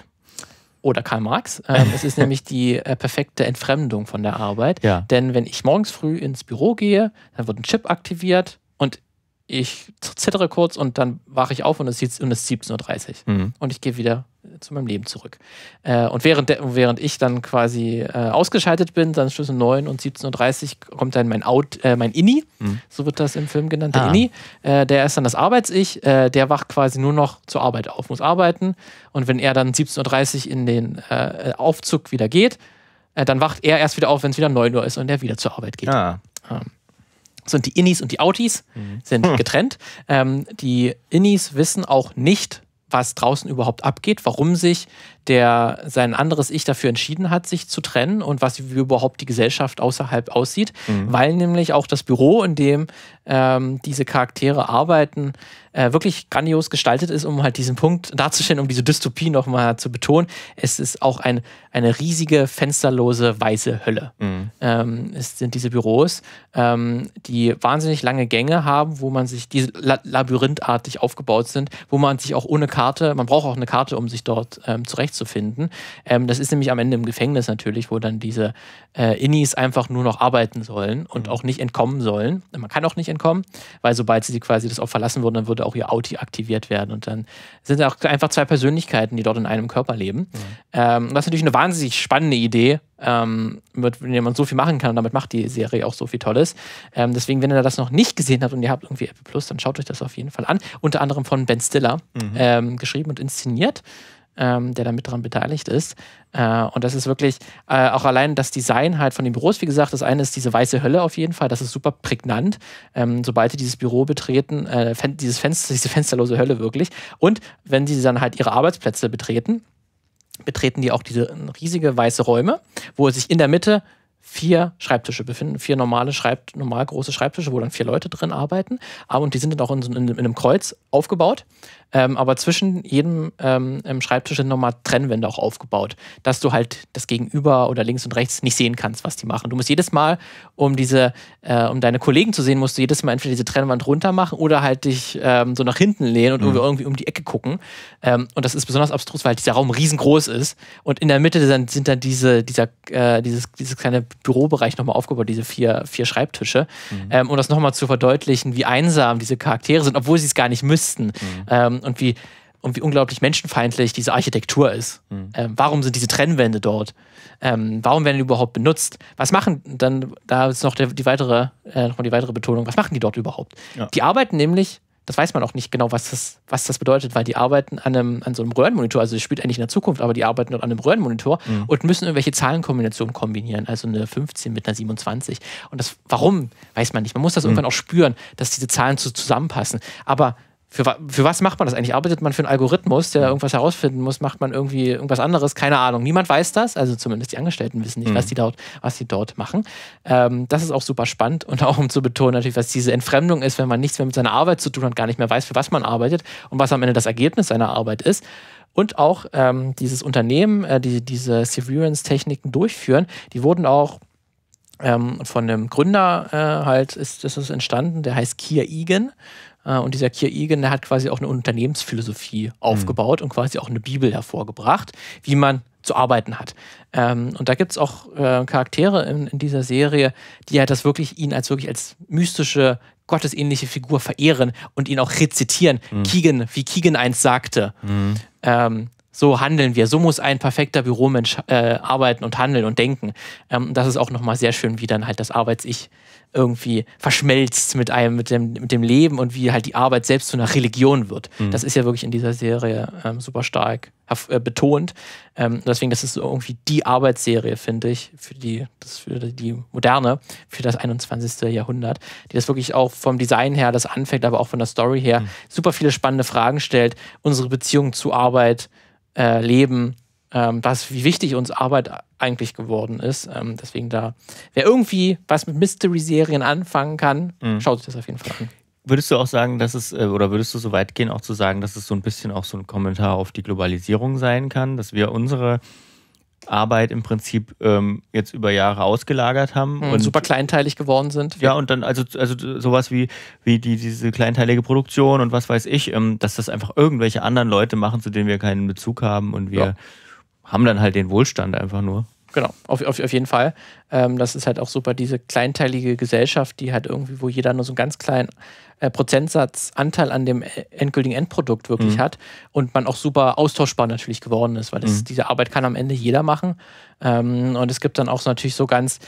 oder Karl Marx. Ähm, es ist nämlich die äh, perfekte Entfremdung von der Arbeit. Ja. Denn wenn ich morgens früh ins Büro gehe, dann wird ein Chip aktiviert und ich zittere kurz und dann wache ich auf und es ist, und es ist 17.30 Uhr. Mhm. Und ich gehe wieder äh, zu meinem Leben zurück. Äh, und während, während ich dann quasi äh, ausgeschaltet bin, dann Schlüssel 9 und 17.30 Uhr kommt dann mein Out, äh, mein Inni, mhm. so wird das im Film genannt, der ah. Inni, äh, der ist dann das Arbeits-Ich, äh, der wacht quasi nur noch zur Arbeit auf, muss arbeiten und wenn er dann 17.30 Uhr in den Aufzug wieder geht, dann wacht er erst wieder auf, wenn es wieder 9 Uhr ist und er wieder zur Arbeit geht. Ah. Ähm. So, und die Innis und die Outis mhm. sind getrennt. Ähm, die Innis wissen auch nicht, was draußen überhaupt abgeht, warum sich der sein anderes Ich dafür entschieden hat, sich zu trennen und was wie überhaupt die Gesellschaft außerhalb aussieht, mhm. weil nämlich auch das Büro, in dem ähm, diese Charaktere arbeiten, äh, wirklich grandios gestaltet ist, um halt diesen Punkt darzustellen, um diese Dystopie nochmal zu betonen. Es ist auch ein, eine riesige, fensterlose, weiße Hölle. Mhm. Ähm, es sind diese Büros, ähm, die wahnsinnig lange Gänge haben, wo man sich, die la labyrinthartig aufgebaut sind, wo man sich auch ohne Karte, man braucht auch eine Karte, um sich dort ähm, zurechtzufinden stattzufinden. Ähm, das ist nämlich am Ende im Gefängnis natürlich, wo dann diese äh, Innis einfach nur noch arbeiten sollen und mhm. auch nicht entkommen sollen. Man kann auch nicht entkommen, weil sobald sie quasi das Opfer verlassen würden, dann würde auch ihr Auti aktiviert werden. Und dann sind auch einfach zwei Persönlichkeiten, die dort in einem Körper leben. Mhm. Ähm, das ist natürlich eine wahnsinnig spannende Idee, ähm, mit, mit der man so viel machen kann. Und damit macht die Serie auch so viel Tolles. Ähm, deswegen, wenn ihr das noch nicht gesehen habt und ihr habt irgendwie Apple Plus, dann schaut euch das auf jeden Fall an. Unter anderem von Ben Stiller, mhm. ähm, geschrieben und inszeniert ähm, der damit daran beteiligt ist. Äh, und das ist wirklich äh, auch allein das Design halt von den Büros, wie gesagt, das eine ist diese weiße Hölle auf jeden Fall, das ist super prägnant. Ähm, sobald sie dieses Büro betreten, äh, fen dieses Fenster, diese fensterlose Hölle wirklich. Und wenn sie dann halt ihre Arbeitsplätze betreten, betreten die auch diese äh, riesige weiße Räume, wo sich in der Mitte vier Schreibtische befinden, vier normale Schreibt, normal große Schreibtische, wo dann vier Leute drin arbeiten. Ah, und die sind dann auch in, in, in einem Kreuz aufgebaut. Ähm, aber zwischen jedem ähm, ähm, Schreibtisch sind nochmal Trennwände auch aufgebaut, dass du halt das Gegenüber oder links und rechts nicht sehen kannst, was die machen. Du musst jedes Mal, um diese, äh, um deine Kollegen zu sehen, musst du jedes Mal entweder diese Trennwand runter machen oder halt dich ähm, so nach hinten lehnen und mhm. irgendwie um die Ecke gucken. Ähm, und das ist besonders abstrus, weil dieser Raum riesengroß ist und in der Mitte sind, sind dann diese, dieser, äh, dieses, dieses kleine Bürobereich nochmal aufgebaut, diese vier, vier Schreibtische. Mhm. Ähm, um das nochmal zu verdeutlichen, wie einsam diese Charaktere sind, obwohl sie es gar nicht müssten. Mhm ähm, und wie und wie unglaublich menschenfeindlich diese Architektur ist. Mhm. Ähm, warum sind diese Trennwände dort? Ähm, warum werden die überhaupt benutzt? Was machen dann, da ist noch der, die weitere, äh, nochmal die weitere Betonung, was machen die dort überhaupt? Ja. Die arbeiten nämlich, das weiß man auch nicht genau, was das, was das bedeutet, weil die arbeiten an, einem, an so einem Röhrenmonitor, also das spielt eigentlich in der Zukunft, aber die arbeiten dort an einem Röhrenmonitor mhm. und müssen irgendwelche Zahlenkombinationen kombinieren, also eine 15 mit einer 27. Und das, warum, weiß man nicht. Man muss das mhm. irgendwann auch spüren, dass diese Zahlen so zusammenpassen. Aber für, für was macht man das eigentlich? Arbeitet man für einen Algorithmus, der mhm. irgendwas herausfinden muss? Macht man irgendwie irgendwas anderes? Keine Ahnung. Niemand weiß das. Also zumindest die Angestellten wissen nicht, mhm. was, die dort, was die dort machen. Ähm, das ist auch super spannend und auch um zu betonen, natürlich, was diese Entfremdung ist, wenn man nichts mehr mit seiner Arbeit zu tun hat, gar nicht mehr weiß, für was man arbeitet und was am Ende das Ergebnis seiner Arbeit ist und auch ähm, dieses Unternehmen, äh, die diese Severance-Techniken durchführen, die wurden auch ähm, von einem Gründer äh, halt, ist, ist es entstanden, der heißt Kia Egan. Äh, und dieser Kierkegaard, der hat quasi auch eine Unternehmensphilosophie mhm. aufgebaut mhm. und quasi auch eine Bibel hervorgebracht, wie man zu arbeiten hat. Ähm, und da gibt es auch äh, Charaktere in, in, dieser Serie, die halt das wirklich ihn als wirklich als mystische, gottesähnliche Figur verehren und ihn auch rezitieren. Mhm. Keegan, wie Keegan einst sagte, mhm. ähm, so handeln wir, so muss ein perfekter Büromensch äh, arbeiten und handeln und denken. Ähm, das ist auch nochmal sehr schön, wie dann halt das Arbeits-Ich irgendwie verschmelzt mit einem, mit dem, mit dem Leben und wie halt die Arbeit selbst zu einer Religion wird. Mhm. Das ist ja wirklich in dieser Serie ähm, super stark äh, betont. Ähm, deswegen, das ist so irgendwie die Arbeitsserie, finde ich, für die, das für die moderne, für das 21. Jahrhundert, die das wirklich auch vom Design her, das anfängt, aber auch von der Story her, mhm. super viele spannende Fragen stellt. Unsere Beziehung zu Arbeit, äh, Leben, ähm, was, wie wichtig uns Arbeit eigentlich geworden ist. Ähm, deswegen da, wer irgendwie was mit Mystery-Serien anfangen kann, mhm. schaut sich das auf jeden Fall an. Würdest du auch sagen, dass es, äh, oder würdest du so weit gehen, auch zu sagen, dass es so ein bisschen auch so ein Kommentar auf die Globalisierung sein kann, dass wir unsere Arbeit im Prinzip ähm, jetzt über Jahre ausgelagert haben mhm, und super kleinteilig geworden sind. Ja, und dann also, also sowas wie, wie die, diese kleinteilige Produktion und was weiß ich, ähm, dass das einfach irgendwelche anderen Leute machen, zu denen wir keinen Bezug haben und wir. Ja haben dann halt den Wohlstand einfach nur. Genau, auf, auf, auf jeden Fall. Ähm, das ist halt auch super, diese kleinteilige Gesellschaft, die halt irgendwie, wo jeder nur so einen ganz kleinen äh, Prozentsatz Anteil an dem äh, endgültigen Endprodukt wirklich mhm. hat und man auch super austauschbar natürlich geworden ist, weil das, mhm. diese Arbeit kann am Ende jeder machen. Ähm, und es gibt dann auch so natürlich so ganz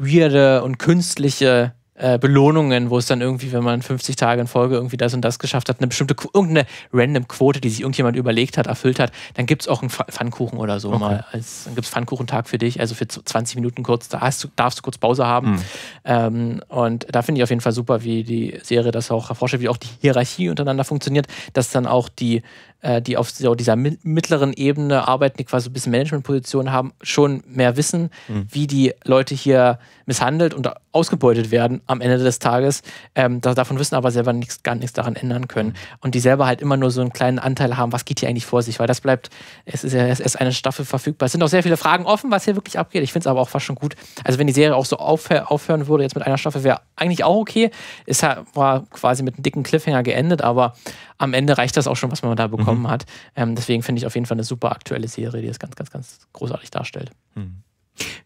weirde und künstliche äh, Belohnungen, wo es dann irgendwie, wenn man 50 Tage in Folge irgendwie das und das geschafft hat, eine bestimmte, irgendeine random Quote, die sich irgendjemand überlegt hat, erfüllt hat, dann gibt es auch einen Pfannkuchen oder so okay. mal. Als, dann gibt es Pfannkuchentag für dich, also für 20 Minuten kurz, da hast du, darfst du kurz Pause haben. Mhm. Ähm, und da finde ich auf jeden Fall super, wie die Serie das auch erforscht, wie auch die Hierarchie untereinander funktioniert, dass dann auch die äh, die auf so dieser mittleren Ebene arbeiten, die quasi ein bisschen Managementpositionen haben, schon mehr wissen, mhm. wie die Leute hier misshandelt und ausgebeutet werden am Ende des Tages. Ähm, da, davon wissen aber selber nichts, gar nichts daran ändern können. Mhm. Und die selber halt immer nur so einen kleinen Anteil haben, was geht hier eigentlich vor sich, weil das bleibt, es ist ja erst eine Staffel verfügbar. Es sind auch sehr viele Fragen offen, was hier wirklich abgeht. Ich finde es aber auch fast schon gut. Also wenn die Serie auch so aufhör aufhören würde, jetzt mit einer Staffel, wäre eigentlich auch okay. Es war quasi mit einem dicken Cliffhanger geendet, aber am Ende reicht das auch schon, was man da bekommt. Mhm bekommen mhm. hat. Ähm, deswegen finde ich auf jeden Fall eine super aktuelle Serie, die es ganz, ganz, ganz großartig darstellt. Mhm.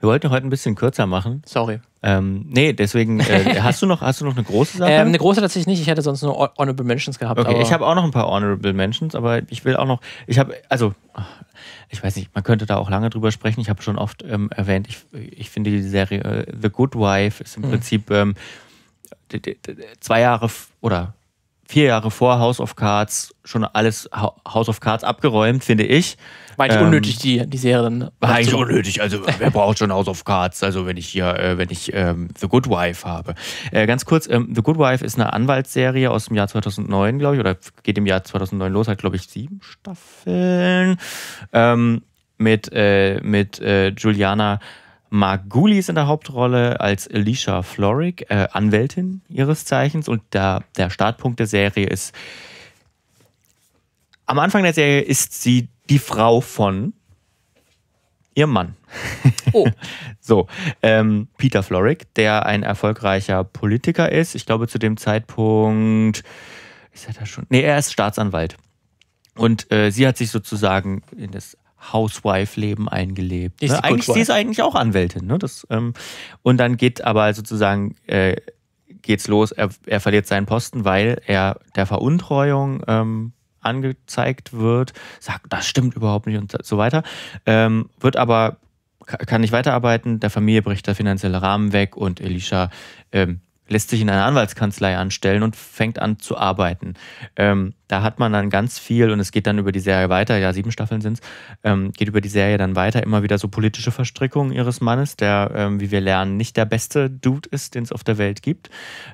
Wir wollten heute ein bisschen kürzer machen. Sorry. Ähm, nee, deswegen, äh, hast, du noch, hast du noch eine große Sache? Ähm, eine große tatsächlich nicht. Ich hätte sonst nur Honorable Mentions gehabt. Okay, ich habe auch noch ein paar Honorable Mentions, aber ich will auch noch, ich habe, also, ich weiß nicht, man könnte da auch lange drüber sprechen. Ich habe schon oft ähm, erwähnt, ich, ich finde die Serie äh, The Good Wife ist im mhm. Prinzip ähm, zwei Jahre oder vier Jahre vor House of Cards schon alles House of Cards abgeräumt, finde ich. War eigentlich ähm, unnötig, die, die Serien. War eigentlich unnötig. Also, wer braucht schon House of Cards? Also, wenn ich hier, äh, wenn ich ähm, The Good Wife habe. Äh, ganz kurz: ähm, The Good Wife ist eine Anwaltsserie aus dem Jahr 2009, glaube ich, oder geht im Jahr 2009 los, hat, glaube ich, sieben Staffeln. Ähm, mit äh, mit äh, Juliana Mark Gooley ist in der Hauptrolle als Alicia Florrick, äh, Anwältin ihres Zeichens. Und der, der Startpunkt der Serie ist, am Anfang der Serie ist sie die Frau von ihrem Mann. Oh. so, ähm, Peter Florrick, der ein erfolgreicher Politiker ist. Ich glaube, zu dem Zeitpunkt ist er da schon. Nee, er ist Staatsanwalt. Und äh, sie hat sich sozusagen in das Housewife-Leben eingelebt. Ne? Die ne? eigentlich, die ist eigentlich auch Anwältin. Ne? Das, ähm, und dann geht aber halt sozusagen, äh, geht's los, er, er, verliert seinen Posten, weil er der Veruntreuung ähm, angezeigt wird, sagt, das stimmt überhaupt nicht und so weiter, ähm, wird aber, kann nicht weiterarbeiten, der Familie bricht der finanzielle Rahmen weg und Elisha ähm, lässt sich in einer Anwaltskanzlei anstellen und fängt an zu arbeiten. Ähm, da hat man dann ganz viel und es geht dann über die Serie weiter, ja, sieben Staffeln sind es, ähm, geht über die Serie dann weiter, immer wieder so politische Verstrickungen ihres Mannes, der, ähm, wie wir lernen, nicht der beste Dude ist, den es auf der Welt gibt.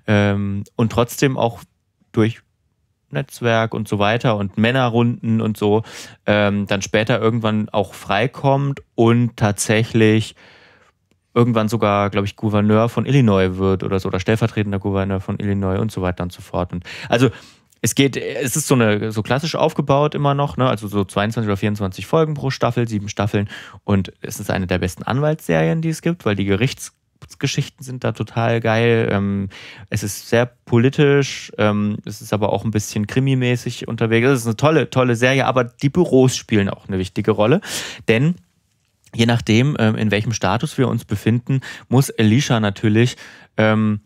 Ähm, und trotzdem auch durch Netzwerk und so weiter und Männerrunden und so, ähm, dann später irgendwann auch freikommt und tatsächlich irgendwann sogar, glaube ich, Gouverneur von Illinois wird oder so, oder stellvertretender Gouverneur von Illinois und so weiter und so fort. Und also es geht, es ist so eine so klassisch aufgebaut immer noch, ne? also so 22 oder 24 Folgen pro Staffel, sieben Staffeln und es ist eine der besten Anwaltsserien, die es gibt, weil die Gerichtsgeschichten sind da total geil. Ähm, es ist sehr politisch, ähm, es ist aber auch ein bisschen krimimäßig unterwegs. Es ist eine tolle, tolle Serie, aber die Büros spielen auch eine wichtige Rolle, denn je nachdem, ähm, in welchem Status wir uns befinden, muss Alicia natürlich ähm,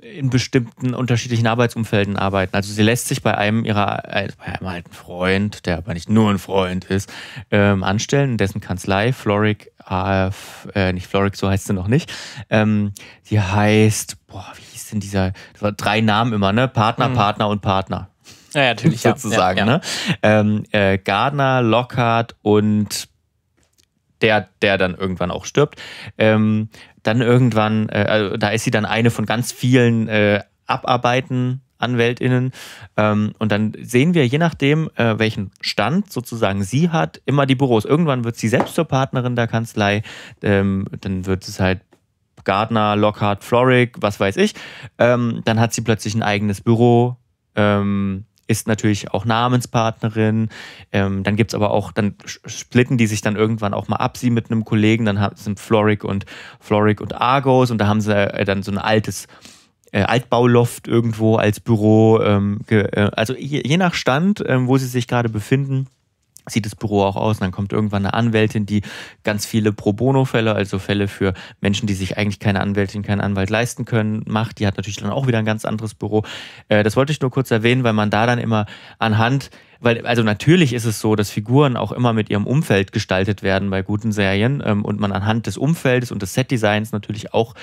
in bestimmten unterschiedlichen Arbeitsumfelden arbeiten. Also sie lässt sich bei einem ihrer äh, bei einem alten Freund, der aber nicht nur ein Freund ist, ähm, anstellen, in dessen Kanzlei Floric, äh, äh, nicht Floric, so heißt sie noch nicht. Ähm, sie heißt, boah, wie hieß denn dieser? Das war drei Namen immer, ne? Partner, mhm. Partner und Partner. Ja, ja natürlich. Sozusagen, ja, ja. ne? Ähm, äh, Gardner, Lockhart und der, der dann irgendwann auch stirbt. Ähm, dann irgendwann, äh, also da ist sie dann eine von ganz vielen äh, Abarbeiten. AnwältInnen. Ähm, und dann sehen wir, je nachdem, äh, welchen Stand sozusagen sie hat, immer die Büros. Irgendwann wird sie selbst zur Partnerin der Kanzlei. Ähm, dann wird es halt Gardner, Lockhart, Florick, was weiß ich. Ähm, dann hat sie plötzlich ein eigenes Büro. Ähm, ist natürlich auch Namenspartnerin. Ähm, dann gibt es aber auch, dann splitten die sich dann irgendwann auch mal ab, sie mit einem Kollegen. Dann sind Floric und Floric und Argos und da haben sie äh, dann so ein altes äh, Altbauloft irgendwo als Büro. Ähm, äh, also je, je, nach Stand, ähm, wo sie sich gerade befinden, sieht das Büro auch aus. Und dann kommt irgendwann eine Anwältin, die ganz viele Pro Bono-Fälle, also Fälle für Menschen, die sich eigentlich keine Anwältin, keinen Anwalt leisten können, macht. Die hat natürlich dann auch wieder ein ganz anderes Büro. Äh, das wollte ich nur kurz erwähnen, weil man da dann immer anhand weil, also natürlich ist es so, dass Figuren auch immer mit ihrem Umfeld gestaltet werden bei guten Serien ähm, und man anhand des Umfeldes und des Setdesigns natürlich auch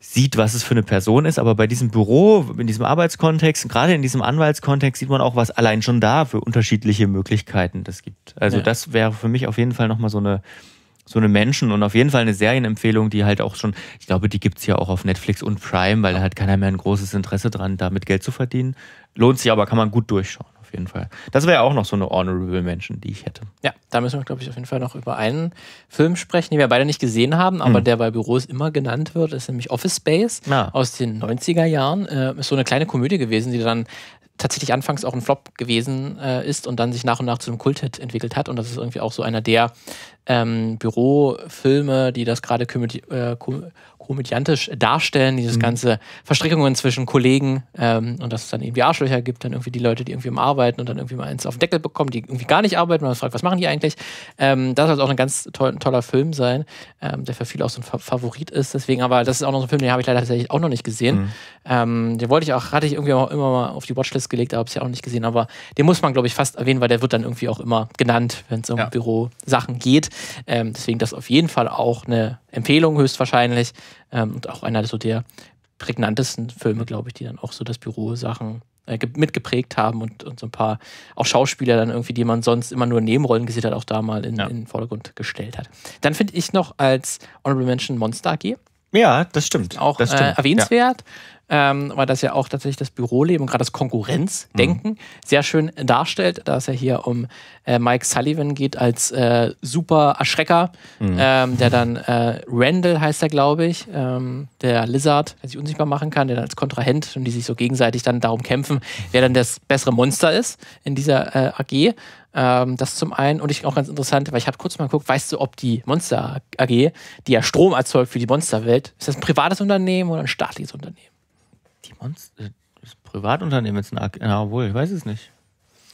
sieht, was es für eine Person ist. Aber bei diesem Büro, in diesem Arbeitskontext, gerade in diesem Anwaltskontext, sieht man auch, was allein schon da für unterschiedliche Möglichkeiten das gibt. Also ja. das wäre für mich auf jeden Fall nochmal so eine, so eine Menschen- und auf jeden Fall eine Serienempfehlung, die halt auch schon, ich glaube, die gibt es ja auch auf Netflix und Prime, weil da hat keiner mehr ein großes Interesse dran, damit Geld zu verdienen. Lohnt sich aber, kann man gut durchschauen auf jeden Fall. Das wäre auch noch so eine Honorable Mention, die ich hätte. Ja, da müssen wir, glaube ich, auf jeden Fall noch über einen Film sprechen, den wir beide nicht gesehen haben, aber hm. der bei Büros immer genannt wird, ist nämlich Office Space ah. aus den 90er Jahren. Äh, ist so eine kleine Komödie gewesen, die dann tatsächlich anfangs auch ein Flop gewesen äh, ist und dann sich nach und nach zu einem Kulthit entwickelt hat. Und das ist irgendwie auch so einer der ähm, Bürofilme, die das gerade komö äh, komödiantisch darstellen, dieses mhm. ganze Verstrickungen zwischen Kollegen ähm, und dass es dann irgendwie Arschlöcher gibt, dann irgendwie die Leute, die irgendwie mal arbeiten und dann irgendwie mal eins auf den Deckel bekommen, die irgendwie gar nicht arbeiten, man fragt, was machen die eigentlich? Ähm, das soll auch ein ganz toll, toller Film sein, ähm, der für viele auch so ein Favorit ist. Deswegen, aber das ist auch noch so ein Film, den habe ich leider tatsächlich auch noch nicht gesehen. Mhm. Ähm, den wollte ich auch, hatte ich irgendwie auch immer mal auf die Watchlist gelegt, aber habe es ja auch nicht gesehen. Aber den muss man, glaube ich, fast erwähnen, weil der wird dann irgendwie auch immer genannt, wenn es um ja. Bürosachen geht. Ähm, deswegen das auf jeden Fall auch eine Empfehlung höchstwahrscheinlich. Ähm, und auch einer so der prägnantesten Filme, glaube ich, die dann auch so das Büro-Sachen äh, mitgeprägt haben und, und so ein paar auch Schauspieler dann irgendwie, die man sonst immer nur Nebenrollen gesehen hat, auch da mal in, ja. in den Vordergrund gestellt hat. Dann finde ich noch als Honorable Mention Monster AG. Ja, das stimmt. Auch das stimmt. Äh, erwähnenswert. Ja. Ähm, weil das ja auch tatsächlich das Büroleben und gerade das Konkurrenzdenken mhm. sehr schön darstellt, da es ja hier um äh, Mike Sullivan geht als äh, super Erschrecker, mhm. ähm, der dann äh, Randall heißt er, glaube ich, ähm, der Lizard, der sich unsichtbar machen kann, der dann als Kontrahent und die sich so gegenseitig dann darum kämpfen, wer dann das bessere Monster ist in dieser äh, AG. Ähm, das zum einen und ich auch ganz interessant, weil ich habe kurz mal geguckt, weißt du, ob die Monster AG, die ja Strom erzeugt für die Monsterwelt, ist das ein privates Unternehmen oder ein staatliches Unternehmen? Die Monster, äh, das Privatunternehmen ist ein AG, na wohl, ich weiß es nicht.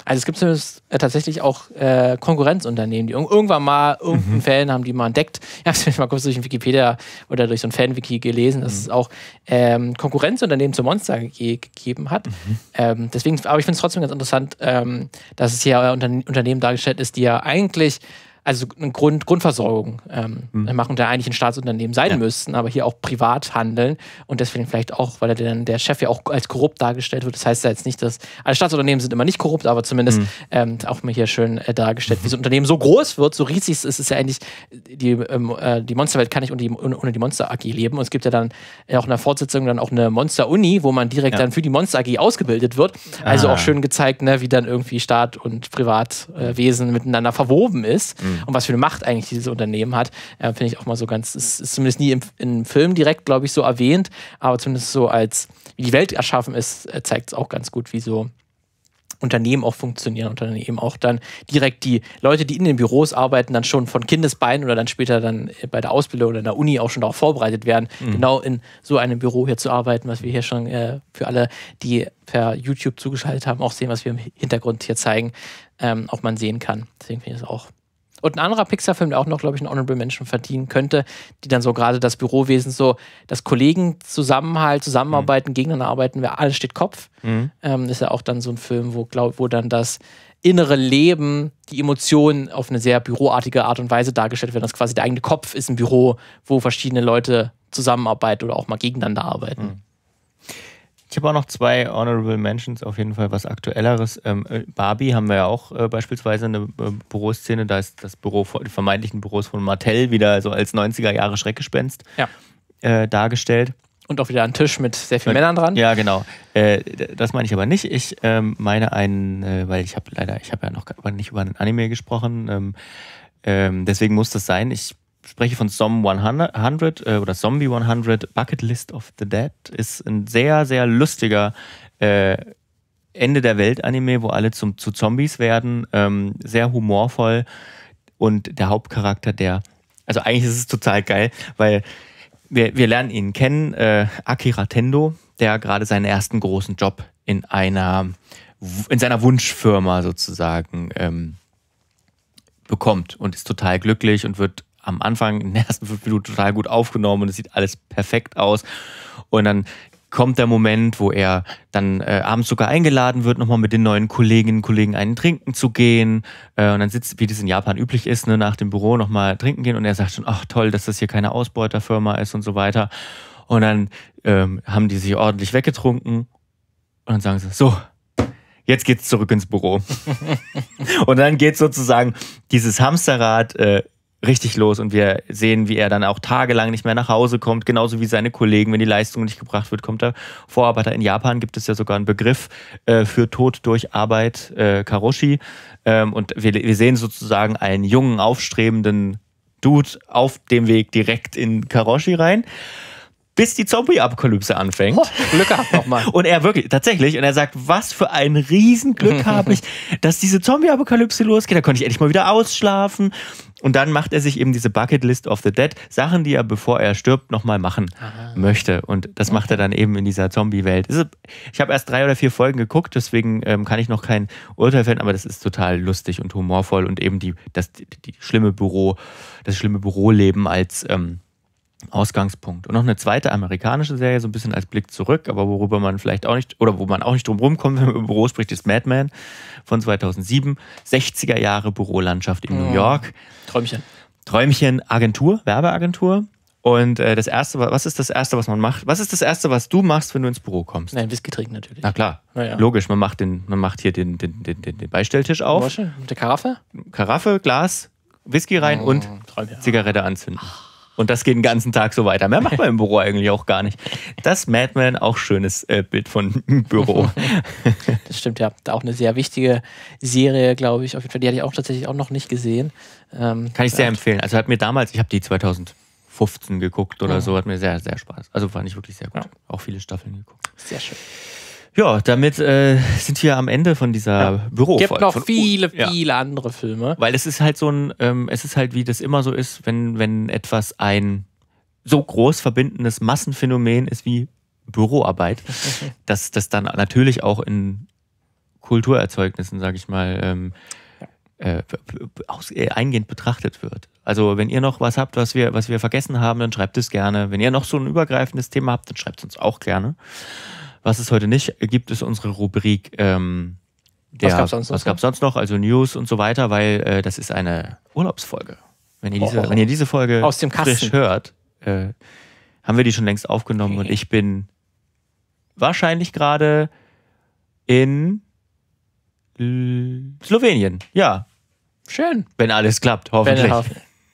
Also es gibt zumindest äh, tatsächlich auch äh, Konkurrenzunternehmen, die irgendwann mal irgendeinen mhm. Fan haben, die man entdeckt. Ich habe es mal kurz durch Wikipedia oder durch so ein Fan-Wiki gelesen, dass mhm. es auch ähm, Konkurrenzunternehmen zu Monster ge gegeben hat. Mhm. Ähm, deswegen, aber ich finde es trotzdem ganz interessant, ähm, dass es hier Unterne Unternehmen dargestellt ist, die ja eigentlich also eine Grund, Grundversorgung ähm, mhm. machen, der eigentlich ein Staatsunternehmen sein ja. müssten, aber hier auch privat handeln und deswegen vielleicht auch, weil der, der Chef ja auch als korrupt dargestellt wird. Das heißt ja jetzt nicht, dass alle also Staatsunternehmen sind immer nicht korrupt, aber zumindest mhm. ähm, auch mal hier schön äh, dargestellt, wie so ein Unternehmen so groß wird, so riesig ist, ist ja eigentlich die, ähm, äh, die Monsterwelt kann nicht ohne die, ohne die Monster AG leben und es gibt ja dann auch in der Fortsetzung dann auch eine Monster Uni, wo man direkt ja. dann für die Monster AG ausgebildet wird. Also Aha. auch schön gezeigt, ne, wie dann irgendwie Staat und Privatwesen äh, miteinander verwoben ist. Mhm mhm. und was für eine Macht eigentlich dieses Unternehmen hat, äh, finde ich auch mal so ganz, ist, ist zumindest nie im, im Film direkt, glaube ich, so erwähnt, aber zumindest so als, wie die Welt erschaffen ist, äh, zeigt es auch ganz gut, wie so Unternehmen auch funktionieren, Unternehmen auch dann direkt die Leute, die in den Büros arbeiten, dann schon von Kindesbeinen oder dann später dann äh, bei der Ausbildung oder in der Uni auch schon darauf vorbereitet werden, mhm. genau in so einem Büro hier zu arbeiten, was wir hier schon äh, für alle, die per YouTube zugeschaltet haben, auch sehen, was wir im Hintergrund hier zeigen, ähm, auch man sehen kann. Deswegen finde ich das auch und ein anderer Pixar-Film, der auch noch, glaube ich, einen Honorable Menschen verdienen könnte, die dann so gerade das Bürowesen so, das Kollegen Zusammenhalt, Zusammenarbeiten, mhm. gegeneinander arbeiten, wer alles steht Kopf, mhm. ähm, ist ja auch dann so ein Film, wo, glaub, wo dann das innere Leben, die Emotionen auf eine sehr büroartige Art und Weise dargestellt werden. Das quasi der eigene Kopf ist ein Büro, wo verschiedene Leute zusammenarbeiten oder auch mal gegeneinander arbeiten. Mhm. Ich habe auch noch zwei Honorable Mentions, auf jeden Fall was Aktuelleres. Ähm, äh, Barbie haben wir ja auch äh, beispielsweise eine äh, Büroszene, da ist das Büro, die vermeintlichen Büros von Martell wieder so als 90er-Jahre-Schreckgespenst ja. äh, dargestellt. Und auch wieder ein Tisch mit sehr vielen Männern dran. Ja, genau. Äh, das meine ich aber nicht. Ich ähm, meine einen, äh, weil ich habe leider, ich habe ja noch nicht über einen Anime gesprochen. Ähm, ähm, deswegen muss das sein. Ich spreche von Som 100 äh, oder Zombie 100, Bucket List of the Dead, ist ein sehr, sehr lustiger äh, Ende der Welt-Anime, wo alle zum, zu Zombies werden. Ähm, sehr humorvoll und der Hauptcharakter, der, also eigentlich ist es total geil, weil wir, wir lernen ihn kennen, äh, Akira Tendo, der gerade seinen ersten großen Job in einer, in seiner Wunschfirma sozusagen ähm, bekommt und ist total glücklich und wird am Anfang in den ersten fünf Minuten total gut aufgenommen und es sieht alles perfekt aus. Und dann kommt der Moment, wo er dann äh, abends sogar eingeladen wird, nochmal mit den neuen Kolleginnen und Kollegen einen trinken zu gehen. Äh, und dann sitzt, wie das in Japan üblich ist, ne, nach dem Büro nochmal trinken gehen. Und er sagt schon, ach toll, dass das hier keine Ausbeuterfirma ist und so weiter. Und dann ähm, haben die sich ordentlich weggetrunken. Und dann sagen sie, so, jetzt geht's zurück ins Büro. und dann geht sozusagen dieses Hamsterrad äh, richtig los und wir sehen, wie er dann auch tagelang nicht mehr nach Hause kommt, genauso wie seine Kollegen, wenn die Leistung nicht gebracht wird, kommt er vor. Aber da in Japan gibt es ja sogar einen Begriff äh, für Tod durch Arbeit, äh, Karoshi. Ähm, und wir, wir sehen sozusagen einen jungen, aufstrebenden Dude auf dem Weg direkt in Karoshi rein bis die Zombie-Apokalypse anfängt. Oh, Glück gehabt nochmal. und er wirklich, tatsächlich, und er sagt, was für ein Riesenglück habe ich, dass diese Zombie-Apokalypse losgeht. Da konnte ich endlich mal wieder ausschlafen. Und dann macht er sich eben diese Bucket List of the Dead, Sachen, die er, bevor er stirbt, nochmal machen Aha. möchte. Und das macht er dann eben in dieser Zombie-Welt. Ich habe erst drei oder vier Folgen geguckt, deswegen ähm, kann ich noch kein Urteil fällen, aber das ist total lustig und humorvoll und eben die, das, die, die schlimme Büro, das schlimme Büroleben als ähm, Ausgangspunkt. Und noch eine zweite amerikanische Serie, so ein bisschen als Blick zurück, aber worüber man vielleicht auch nicht, oder wo man auch nicht drum rumkommt, wenn man über Büro spricht, ist Mad Men von 2007. 60er Jahre Bürolandschaft in oh. New York. Träumchen. Träumchen Agentur, Werbeagentur. Und äh, das erste, was ist das erste, was man macht? Was ist das erste, was du machst, wenn du ins Büro kommst? Nein, Whisky trinken natürlich. Na klar, Na ja. logisch. Man macht den, man macht hier den, den, den, den Beistelltisch auf. Mit der Karaffe? Karaffe, Glas, Whisky rein oh. und Träumchen. Zigarette anzünden. Ach. Und das geht den ganzen Tag so weiter. Mehr macht man im Büro eigentlich auch gar nicht. Das Madman, auch schönes äh, Bild von Büro. das stimmt, ja. Auch eine sehr wichtige Serie, glaube ich. Auf jeden Fall, die hatte ich auch tatsächlich auch noch nicht gesehen. Ähm, Kann ich sehr äh, empfehlen. Also hat mir damals, ich habe die 2015 geguckt oder ja. so, hat mir sehr, sehr Spaß. Also fand ich wirklich sehr gut. Ja. Auch viele Staffeln geguckt. Sehr schön. Ja, damit äh, sind wir am Ende von dieser ja. Büro. Gibt noch von, viele, ja. viele andere Filme. Weil es ist halt so ein, ähm, es ist halt wie das immer so ist, wenn wenn etwas ein so groß verbindendes Massenphänomen ist wie Büroarbeit, dass das dann natürlich auch in Kulturerzeugnissen, sage ich mal, ähm, äh, aus, äh, eingehend betrachtet wird. Also wenn ihr noch was habt, was wir, was wir vergessen haben, dann schreibt es gerne. Wenn ihr noch so ein übergreifendes Thema habt, dann schreibt es uns auch gerne. Was es heute nicht gibt, ist unsere Rubrik. Ähm, der, was gab sonst, was noch? Gab's sonst noch? Also News und so weiter, weil äh, das ist eine Urlaubsfolge. Wenn ihr diese, oh, oh. Wenn ihr diese Folge Aus dem frisch hört, äh, haben wir die schon längst aufgenommen okay. und ich bin wahrscheinlich gerade in Slowenien. Ja. Schön. Wenn alles klappt, hoffentlich.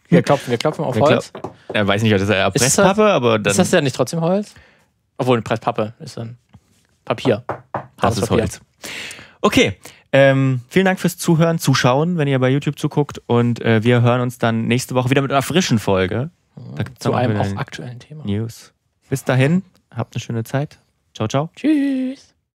Wir klopfen, wir klopfen auf Holz. Ich weiß nicht, ob das ja Presspappe, aber dann. Ist das ja nicht trotzdem Holz? Obwohl, eine Presspappe ist dann. Papier. Ah, das ist Papier. Holz. Okay. Ähm, vielen Dank fürs Zuhören, Zuschauen, wenn ihr bei YouTube zuguckt. Und äh, wir hören uns dann nächste Woche wieder mit einer frischen Folge. Da gibt's Zu einem auch aktuellen Thema. News. Bis dahin, habt eine schöne Zeit. Ciao, ciao. Tschüss.